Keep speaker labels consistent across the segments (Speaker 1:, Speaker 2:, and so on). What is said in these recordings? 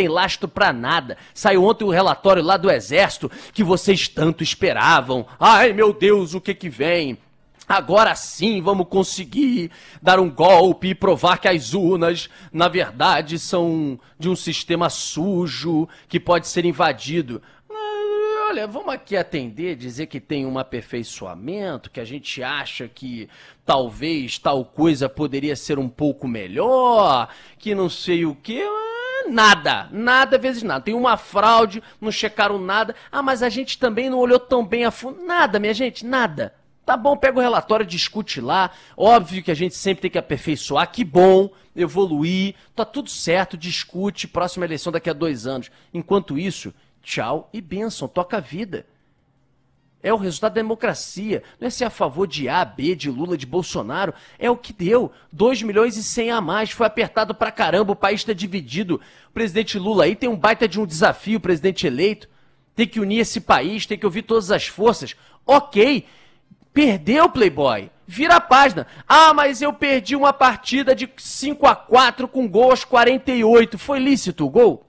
Speaker 1: tem lastro para nada. Saiu ontem o relatório lá do Exército que vocês tanto esperavam. Ai, meu Deus, o que que vem? Agora sim vamos conseguir dar um golpe e provar que as urnas, na verdade, são de um sistema sujo que pode ser invadido. Ah, olha, vamos aqui atender, dizer que tem um aperfeiçoamento, que a gente acha que talvez tal coisa poderia ser um pouco melhor, que não sei o quê nada, nada vezes nada. Tem uma fraude, não checaram nada. Ah, mas a gente também não olhou tão bem a fundo. Nada, minha gente, nada. Tá bom, pega o relatório, discute lá. Óbvio que a gente sempre tem que aperfeiçoar, que bom, evoluir, tá tudo certo, discute, próxima eleição daqui a dois anos. Enquanto isso, tchau e benção, toca a vida. É o resultado da democracia. Não é ser a favor de A, B, de Lula, de Bolsonaro. É o que deu. 2 milhões e 100 a mais. Foi apertado pra caramba. O país está dividido. O presidente Lula aí tem um baita de um desafio, presidente eleito. Tem que unir esse país, tem que ouvir todas as forças. Ok. Perdeu, Playboy. Vira a página. Ah, mas eu perdi uma partida de 5 a 4 com gol aos 48. Foi lícito o gol?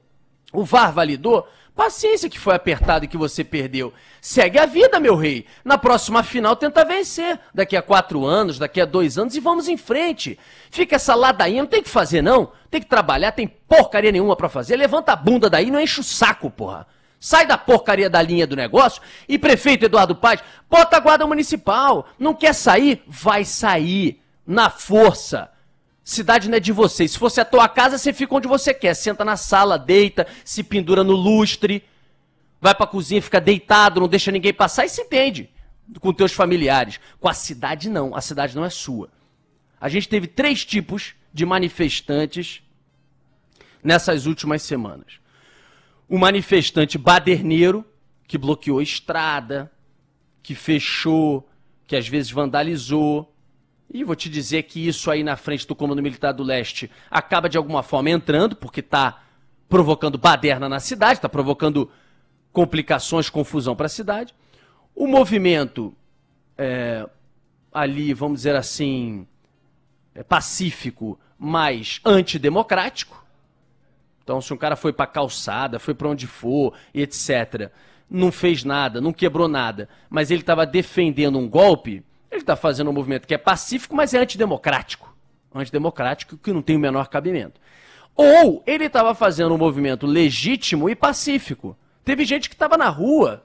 Speaker 1: O VAR validou? Paciência que foi apertado e que você perdeu. Segue a vida, meu rei. Na próxima final tenta vencer. Daqui a quatro anos, daqui a dois anos e vamos em frente. Fica essa ladainha, não tem que fazer não. Tem que trabalhar, tem porcaria nenhuma para fazer. Levanta a bunda daí e não enche o saco, porra. Sai da porcaria da linha do negócio e prefeito Eduardo Paz, bota a guarda municipal. Não quer sair? Vai sair na força. Cidade não é de vocês. Se fosse a tua casa, você fica onde você quer. Senta na sala, deita, se pendura no lustre, vai pra cozinha, fica deitado, não deixa ninguém passar e se entende com teus familiares. Com a cidade, não. A cidade não é sua. A gente teve três tipos de manifestantes nessas últimas semanas. O manifestante baderneiro, que bloqueou estrada, que fechou, que às vezes vandalizou, e vou te dizer que isso aí na frente do Comando Militar do Leste acaba de alguma forma entrando, porque está provocando baderna na cidade, está provocando complicações, confusão para a cidade. O movimento é, ali, vamos dizer assim, é pacífico, mas antidemocrático. Então, se um cara foi para a calçada, foi para onde for, etc., não fez nada, não quebrou nada, mas ele estava defendendo um golpe, ele está fazendo um movimento que é pacífico, mas é antidemocrático. Antidemocrático que não tem o menor cabimento. Ou ele estava fazendo um movimento legítimo e pacífico. Teve gente que estava na rua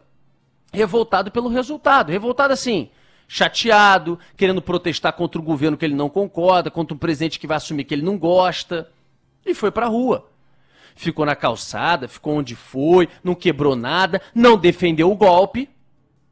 Speaker 1: revoltado pelo resultado. Revoltado assim, chateado, querendo protestar contra o governo que ele não concorda, contra um presidente que vai assumir que ele não gosta. E foi para a rua. Ficou na calçada, ficou onde foi, não quebrou nada, não defendeu o golpe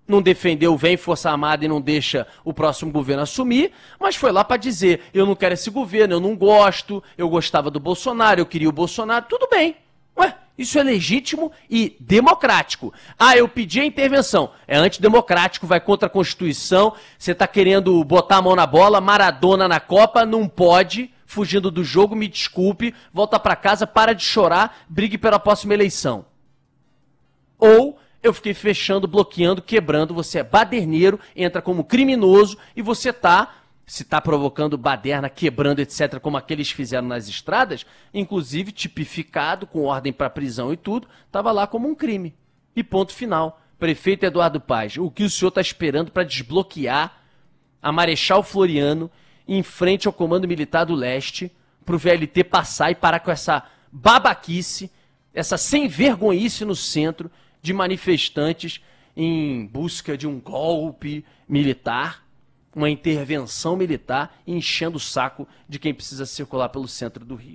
Speaker 1: não defendeu, vem Força Armada e não deixa o próximo governo assumir, mas foi lá para dizer: eu não quero esse governo, eu não gosto, eu gostava do Bolsonaro, eu queria o Bolsonaro, tudo bem. Ué, isso é legítimo e democrático. Ah, eu pedi a intervenção. É antidemocrático, vai contra a Constituição, você está querendo botar a mão na bola, Maradona na Copa, não pode. Fugindo do jogo, me desculpe, volta para casa, para de chorar, brigue pela próxima eleição. Ou eu fiquei fechando, bloqueando, quebrando. Você é baderneiro, entra como criminoso e você tá se está provocando baderna, quebrando, etc., como aqueles fizeram nas estradas, inclusive tipificado, com ordem para prisão e tudo, estava lá como um crime. E ponto final. Prefeito Eduardo Paz, o que o senhor está esperando para desbloquear a Marechal Floriano em frente ao Comando Militar do Leste, para o VLT passar e parar com essa babaquice, essa sem vergonhice no centro, de manifestantes em busca de um golpe militar, uma intervenção militar, enchendo o saco de quem precisa circular pelo centro do Rio.